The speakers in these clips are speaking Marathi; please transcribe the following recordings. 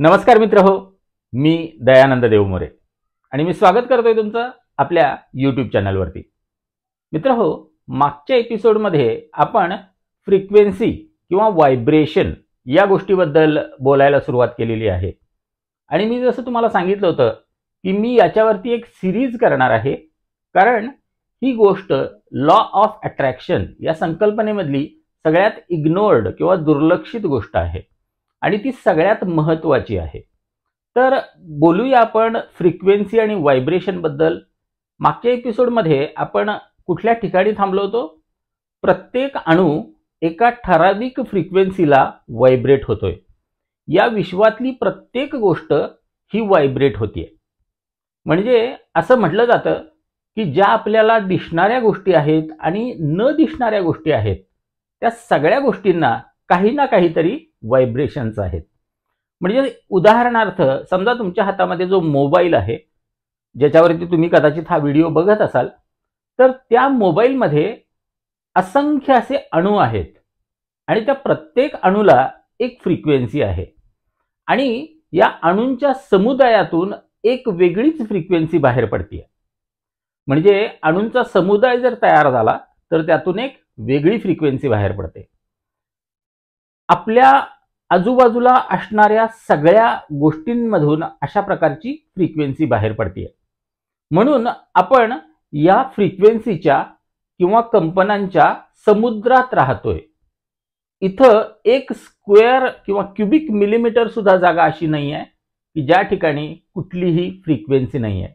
नमस्कार मित्र हो मी दयानंद देवमोरे आणि मी स्वागत करतोय तुमचं आपल्या यूट्यूब चॅनलवरती मित्र हो मागच्या एपिसोडमध्ये आपण फ्रिक्वेन्सी किंवा व्हायब्रेशन या गोष्टीबद्दल बोलायला सुरुवात केलेली आहे आणि मी जसं तुम्हाला सांगितलं होतं की मी याच्यावरती एक सिरीज करणार आहे कारण ही गोष्ट लॉ ऑफ अट्रॅक्शन या संकल्पनेमधली सगळ्यात इग्नोर्ड किंवा दुर्लक्षित गोष्ट आहे आणि ती सगळ्यात महत्त्वाची आहे तर बोलूया आपण फ्रिक्वेन्सी आणि बद्दल मागच्या एपिसोडमध्ये आपण कुठल्या ठिकाणी थांबलो होतो प्रत्येक अणू एका ठराविक फ्रिक्वेन्सीला व्हायब्रेट होतोय या विश्वातली प्रत्येक गोष्ट ही व्हायब्रेट होतीये म्हणजे असं म्हटलं जातं की ज्या आपल्याला दिसणाऱ्या गोष्टी आहेत आणि न दिसणाऱ्या गोष्टी आहेत त्या सगळ्या गोष्टींना काही ना काहीतरी व्हायब्रेशन्स आहेत म्हणजे उदाहरणार्थ समजा तुमच्या हातामध्ये जो मोबाईल आहे ज्याच्यावरती तुम्ही कदाचित हा व्हिडिओ बघत असाल तर त्या मोबाईलमध्ये असंख्य असे अणू आहेत आणि त्या प्रत्येक अणूला एक फ्रिक्वेन्सी आहे आणि या अणूंच्या समुदायातून एक वेगळीच फ्रिक्वेन्सी बाहेर पडते म्हणजे अणूंचा समुदाय जर तयार झाला तर त्यातून एक वेगळी फ्रिक्वेन्सी बाहेर पडते आपल्या आजूबाजूला असणाऱ्या सगळ्या गोष्टींमधून अशा प्रकारची फ्रिक्वेन्सी बाहेर पडते म्हणून आपण या फ्रिक्वेन्सीच्या किंवा कंपनांच्या समुद्रात राहतोय इथं एक स्क्वेअर किंवा क्युबिक मिलीमीटर सुद्धा जागा अशी नाही आहे की ज्या ठिकाणी कुठलीही फ्रिक्वेन्सी नाही आहे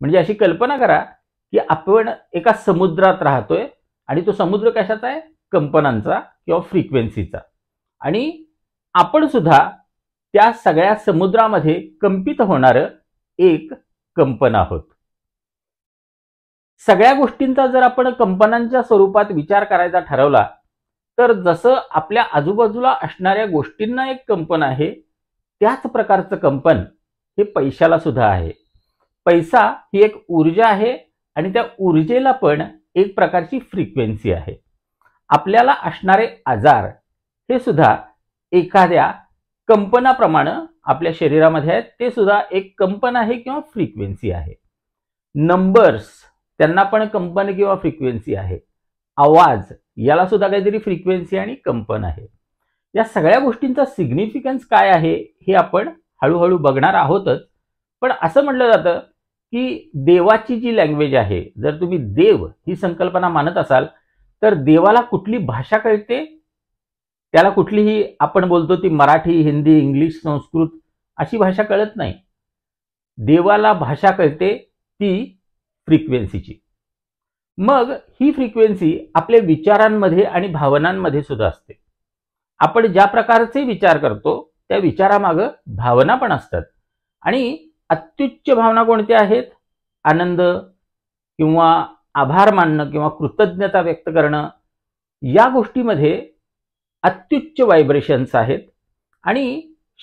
म्हणजे अशी कल्पना करा की आपण एका समुद्रात राहतोय आणि तो समुद्र कशाचा आहे कंपनांचा किंवा फ्रिक्वेन्सीचा आणि आपण सुद्धा त्या सगळ्या समुद्रामध्ये कंपित होणारं एक कंपन आहोत सगळ्या गोष्टींचा जर आपण कंपनांच्या स्वरूपात विचार करायचा ठरवला तर जसं आपल्या आजूबाजूला असणाऱ्या गोष्टींना एक कंपन आहे त्याच प्रकारचं कंपन हे पैशाला सुद्धा आहे पैसा ही एक ऊर्जा आहे आणि त्या ऊर्जेला पण एक प्रकारची फ्रिक्वेन्सी आहे आपल्याला असणारे आजार हे सुद्धा एखाद्या कंपनाप्रमाणे आपल्या शरीरामध्ये आहेत ते सुद्धा एक कंपन आहे किंवा फ्रिक्वेन्सी आहे नंबर्स त्यांना पण कंपन किंवा फ्रिक्वेन्सी आहे आवाज याला सुद्धा काहीतरी फ्रिक्वेन्सी आणि कंपन आहे या सगळ्या गोष्टींचा सिग्निफिकन्स काय आहे हे आपण हळूहळू बघणार आहोतच पण असं म्हटलं जातं की देवाची जी लँग्वेज आहे जर तुम्ही देव ही संकल्पना मानत असाल तर देवाला कुठली भाषा कळते त्याला कुठलीही आपण बोलतो ती मराठी हिंदी इंग्लिश संस्कृत अशी भाषा कळत नाही देवाला भाषा कळते ती फ्रिक्वेन्सीची मग ही फ्रिक्वेन्सी आपल्या विचारांमध्ये आणि भावनांमध्ये सुद्धा असते आपण ज्या प्रकारचे विचार करतो त्या विचारामागं भावना पण असतात आणि अत्युच्च भावना कोणत्या आहेत आनंद किंवा आभार मानणं किंवा कृतज्ञता व्यक्त करणं या गोष्टीमध्ये अत्युच्च व्हायब्रेशन्स आहेत आणि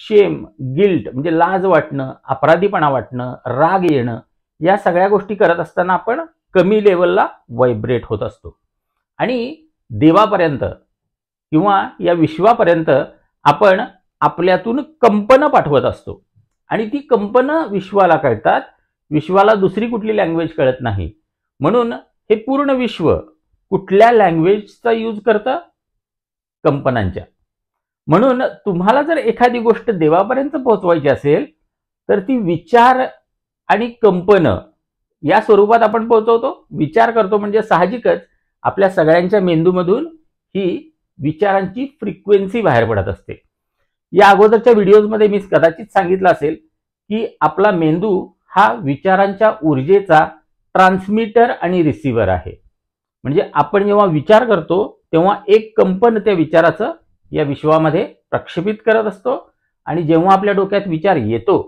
शेम गिल्ट म्हणजे लाज वाटणं अपराधीपणा वाटणं राग येणं या सगळ्या गोष्टी करत असताना आपण कमी लेवलला व्हायब्रेट होत असतो आणि देवापर्यंत किंवा या विश्वापर्यंत आपण आपल्यातून कंपनं पाठवत असतो आणि ती कंपनं विश्वाला कळतात विश्वाला दुसरी कुठली लँग्वेज कळत नाही म्हणून हे पूर्ण विश्व कुठल्या लँग्वेजचा यूज करतं कंपनांच्या म्हणून तुम्हाला जर एखादी गोष्ट देवापर्यंत पोहोचवायची असेल तर ती विचार आणि कंपन या स्वरूपात आपण पोहोचवतो विचार करतो म्हणजे साहजिकच आपल्या सगळ्यांच्या मेंदूमधून ही विचारांची फ्रिक्वेन्सी बाहेर पडत असते या अगोदरच्या व्हिडिओजमध्ये मी कदाचित सांगितलं असेल की आपला मेंदू हा विचारांच्या ऊर्जेचा ट्रान्समीटर आणि रिसिव्हर आहे म्हणजे आपण जेव्हा विचार करतो तेव्हा एक कंपन त्या विचाराचं या विश्वामध्ये प्रक्षेपित करत असतो आणि जेव्हा आपल्या डोक्यात विचार येतो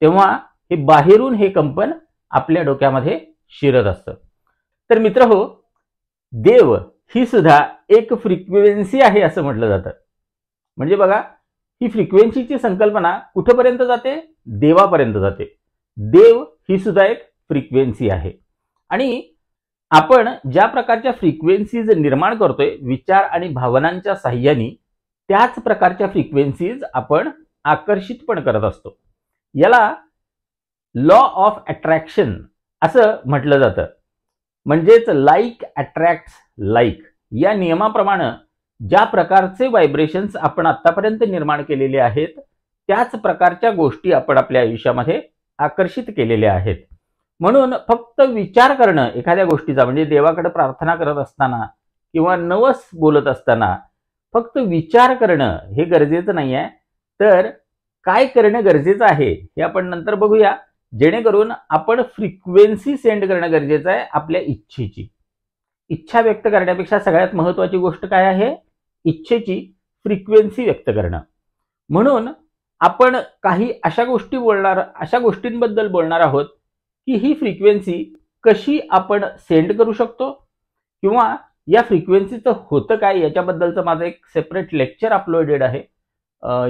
तेव्हा हे बाहेरून हे कंपन आपल्या डोक्यामध्ये शिरत असतं तर मित्र हो देव ही सुद्धा एक फ्रिक्वेन्सी आहे असं म्हटलं जातं म्हणजे बघा ही फ्रिक्वेन्सीची संकल्पना कुठंपर्यंत जाते देवापर्यंत जाते देव ही सुद्धा एक फ्रिक्वेन्सी आहे आणि आपण ज्या प्रकारच्या फ्रिक्वेन्सीज निर्माण करतोय विचार आणि भावनांच्या साह्याने त्याच प्रकारच्या फ्रिक्वेन्सीज आपण आकर्षित पण करत असतो याला लॉ ऑफ अट्रॅक्शन असं म्हटलं जातं म्हणजेच लाईक अट्रॅक्ट लाईक या नियमाप्रमाणे ज्या प्रकारचे व्हायब्रेशन्स आपण आतापर्यंत निर्माण केलेले आहेत त्याच प्रकारच्या गोष्टी आपण आपल्या आयुष्यामध्ये आकर्षित केलेल्या आहेत म्हणून फक्त विचार करणं एखाद्या गोष्टीचा म्हणजे देवाकडे प्रार्थना करत असताना किंवा नवस बोलत असताना फक्त विचार करणं हे गरजेचं नाही आहे तर काय करणं गरजेचं आहे हे आपण नंतर बघूया जेणेकरून आपण फ्रिक्वेन्सी सेंड करणं गरजेचं आहे आपल्या इच्छेची इच्छा व्यक्त करण्यापेक्षा सगळ्यात महत्त्वाची गोष्ट काय आहे इच्छेची फ्रिक्वेन्सी व्यक्त करणं म्हणून आपण काही अशा गोष्टी बोलणार अशा गोष्टींबद्दल बोलणार आहोत की ही फ्रिक्वेन्सी कशी आपण सेंड करू शकतो किंवा या फ्रिक्वेन्सीचं होतं काय याच्याबद्दलचं माझं एक सेपरेट लेक्चर अपलोडेड आहे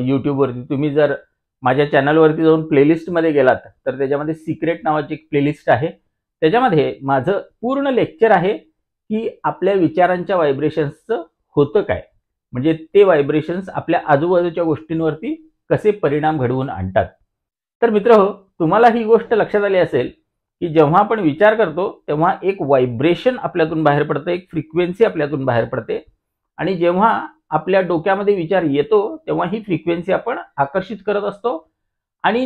यूट्यूबवरती तुम्ही जर माझ्या चॅनलवरती जाऊन प्लेलिस्टमध्ये गेलात तर त्याच्यामध्ये सिक्रेट नावाची एक प्लेलिस्ट आहे त्याच्यामध्ये माझं पूर्ण लेक्चर आहे की आपल्या विचारांच्या व्हायब्रेशन्सचं होतं काय म्हणजे ते व्हायब्रेशन्स आपल्या आजूबाजूच्या गोष्टींवरती कसे परिणाम घडवून आणतात तर मित्र हो तुम्हाला ही गोष्ट लक्षात आली असेल की जेव्हा आपण विचार करतो तेव्हा एक व्हायब्रेशन आपल्यातून बाहेर पडतं एक फ्रिक्वेन्सी आपल्यातून बाहेर पडते आणि जेव्हा आपल्या डोक्यामध्ये विचार येतो तेव्हा ही फ्रिक्वेन्सी आपण आकर्षित करत असतो आणि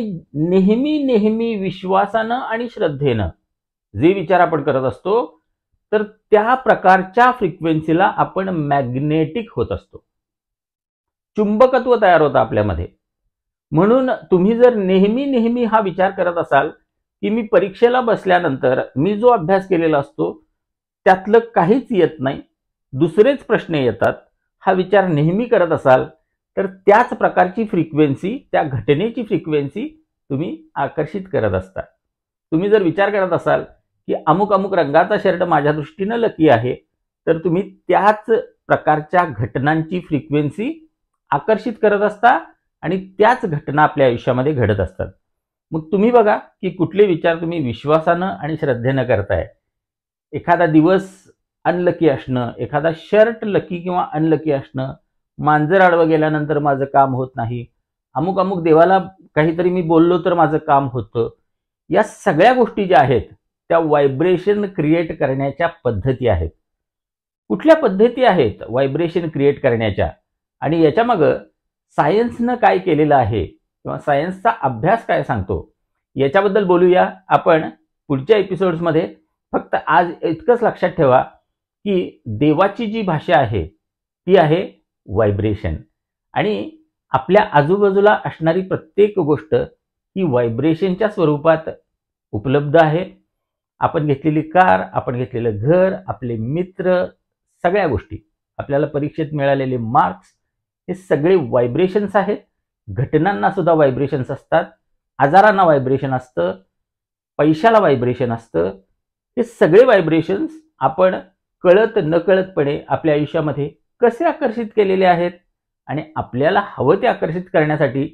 नेहमी नेहमी विश्वासानं आणि श्रद्धेनं जे विचार आपण करत असतो तर त्या प्रकारच्या फ्रिक्वेन्सीला आपण मॅग्नेटिक होत असतो चुंबकत्व तयार होतं आपल्यामध्ये म्हणून तुम्ही जर नेहमी नेहमी हा विचार करत असाल की मी परीक्षेला बसल्यानंतर मी जो अभ्यास केलेला असतो त्यातलं काहीच येत नाही दुसरेच प्रश्न येतात हा विचार नेहमी करत असाल तर त्याच प्रकारची फ्रिक्वेन्सी त्या घटनेची फ्रिक्वेन्सी तुम्ही आकर्षित करत असता तुम्ही जर विचार करत असाल की अमुक अमुक रंगाचा शर्ट माझ्या दृष्टीनं लकी आहे तर तुम्ही त्याच प्रकारच्या घटनांची फ्रिक्वेन्सी आकर्षित करत असता आणि त्याच घटना आपल्या आयुष्यामध्ये घडत असतात मग तुम्ही बघा की कुठले विचार तुम्ही विश्वासानं आणि श्रद्धेनं करताय एखादा दिवस अनलकी असणं एखादा शर्ट लकी किंवा अनलकी असणं मांजर आडवं गेल्यानंतर माझं काम होत नाही अमुक अमुक देवाला काहीतरी मी बोललो तर माझं काम होतं या सगळ्या गोष्टी ज्या आहेत त्या व्हायब्रेशन क्रिएट करण्याच्या पद्धती आहेत कुठल्या पद्धती आहेत व्हायब्रेशन क्रिएट करण्याच्या आणि याच्यामागं सायन्सनं काय केलेलं आहे किंवा सायन्सचा अभ्यास काय सांगतो याच्याबद्दल बोलूया आपण पुढच्या एपिसोड्समध्ये फक्त आज इतकंच लक्षात ठेवा की देवाची जी भाषा आहे ती आहे व्हायब्रेशन आणि आपल्या आजूबाजूला असणारी प्रत्येक गोष्ट ही व्हायब्रेशनच्या स्वरूपात उपलब्ध आहे आपण घेतलेली कार आपण घेतलेलं घर आपले मित्र सगळ्या गोष्टी आपल्याला परीक्षेत मिळालेले मार्क्स हे सगळे व्हायब्रेशन्स आहेत घटनांना सुद्धा व्हायब्रेशन्स असतात आजारांना व्हायब्रेशन असतं पैशाला व्हायब्रेशन असतं हे सगळे व्हायब्रेशन्स आपण कळत नकळतपणे आपल्या आयुष्यामध्ये कसे आकर्षित केलेले आहेत आणि आपल्याला हवं ते आकर्षित करण्यासाठी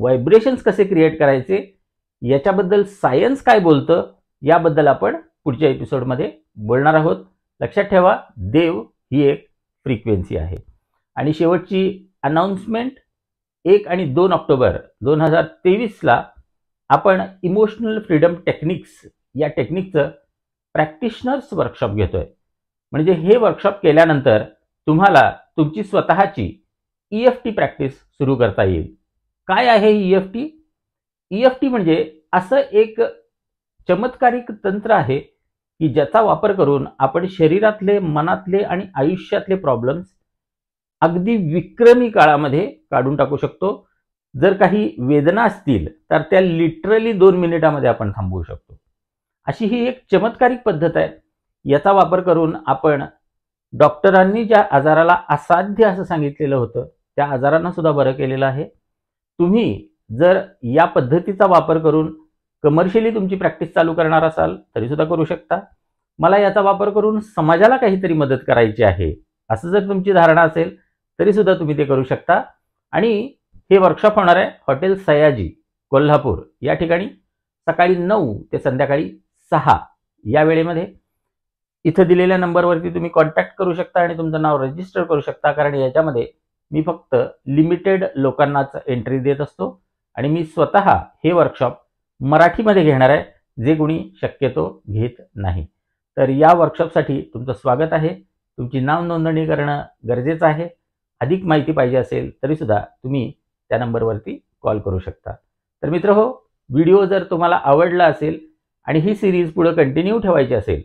व्हायब्रेशन्स कसे क्रिएट करायचे याच्याबद्दल सायन्स काय बोलतं याबद्दल आपण पुढच्या एपिसोडमध्ये बोलणार आहोत लक्षात ठेवा देव ही एक फ्रिक्वेन्सी आहे आणि शेवटची अनाऊन्समेंट एक आणि दोन ऑक्टोबर दोन हजार तेवीसला आपण इमोशनल फ्रीडम टेक्निक्स या टेक्निकचं प्रॅक्टिशनर्स वर्कशॉप घेतोय म्हणजे हे वर्कशॉप केल्यानंतर तुम्हाला तुमची स्वतःची ई एफ टी प्रॅक्टिस सुरू करता येईल काय आहे E F T E F T म्हणजे असं एक चमत्कारिक तंत्र आहे की ज्याचा वापर करून आपण शरीरातले मनातले आणि आयुष्यातले प्रॉब्लेम्स अगदी विक्रमी काळामध्ये काढून टाकू शकतो जर काही वेदना असतील तर त्या लिटरली दोन मिनिटामध्ये आपण थांबवू शकतो अशी ही एक चमत्कारिक पद्धत आहे याचा वापर करून आपण डॉक्टरांनी ज्या आजाराला असाध्य असं सांगितलेलं होतं त्या आजारांना सुद्धा बरं केलेलं आहे तुम्ही जर या पद्धतीचा वापर करून कमर्शियली तुमची प्रॅक्टिस चालू करणार असाल तरी सुद्धा करू शकता मला याचा वापर करून समाजाला काहीतरी मदत करायची आहे असं जर तुमची धारणा असेल तरी सुद्धा तुम्ही ते करू शकता आणि हे वर्कशॉप होणार आहे हॉटेल सयाजी कोल्हापूर या ठिकाणी सकाळी नऊ ते संध्याकाळी सहा या वेळेमध्ये इथं दिलेल्या नंबरवरती तुम्ही कॉन्टॅक्ट करू शकता आणि तुमचं नाव रजिस्टर करू शकता कारण याच्यामध्ये मी फक्त लिमिटेड लोकांनाच एंट्री देत असतो आणि मी स्वतः हे वर्कशॉप मराठीमध्ये घेणार आहे जे कोणी शक्यतो घेत नाही तर या वर्कशॉपसाठी तुमचं स्वागत आहे तुमची नाव नोंदणी करणं गरजेचं आहे अधिक माहिती पाहिजे असेल तरीसुद्धा तुम्ही त्या नंबरवरती कॉल करू शकता तर मित्र हो व्हिडिओ जर तुम्हाला आवडला असेल आणि ही सिरीज पुढं कंटिन्यू ठेवायची असेल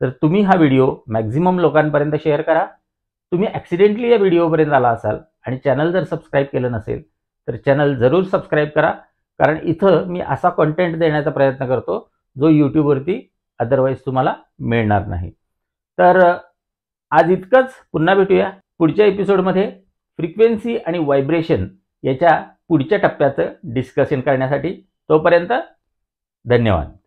तर तुम्ही हा व्हिडिओ मॅक्झिमम लोकांपर्यंत शेअर करा तुम्ही ॲक्सिडेंटली या व्हिडिओपर्यंत आला असाल आणि चॅनल जर सबस्क्राईब केलं नसेल तर चॅनल जरूर सबस्क्राईब करा कारण इथं मी असा कॉन्टेंट देण्याचा प्रयत्न करतो जो यूट्यूबवरती अदरवाईज तुम्हाला मिळणार नाही तर आज इतकंच पुन्हा भेटूया पुढच्या एपिसोडमध्ये फ्रिक्वेन्सी आणि व्हायब्रेशन याच्या पुढच्या टप्प्याचं डिस्कशन करण्यासाठी तोपर्यंत धन्यवाद